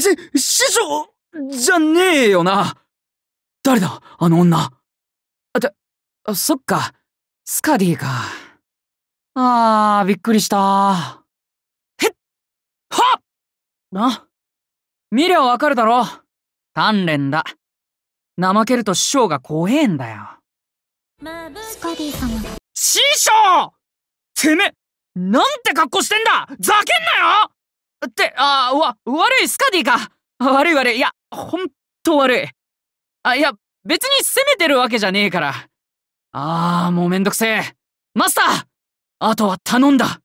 し、師匠じゃねえよな。誰だ、あの女。あ、て、そっか、スカディか。あー、びっくりした。へっはっな見りゃわかるだろ。鍛錬だ。怠けると師匠が怖えんだよ。スカディ様。師匠てめえ、なんて格好してんだざけんなよああ、わ、悪いスカディか。悪い悪い。いや、ほんと悪い。あ、いや、別に責めてるわけじゃねえから。ああ、もうめんどくせえ。マスターあとは頼んだ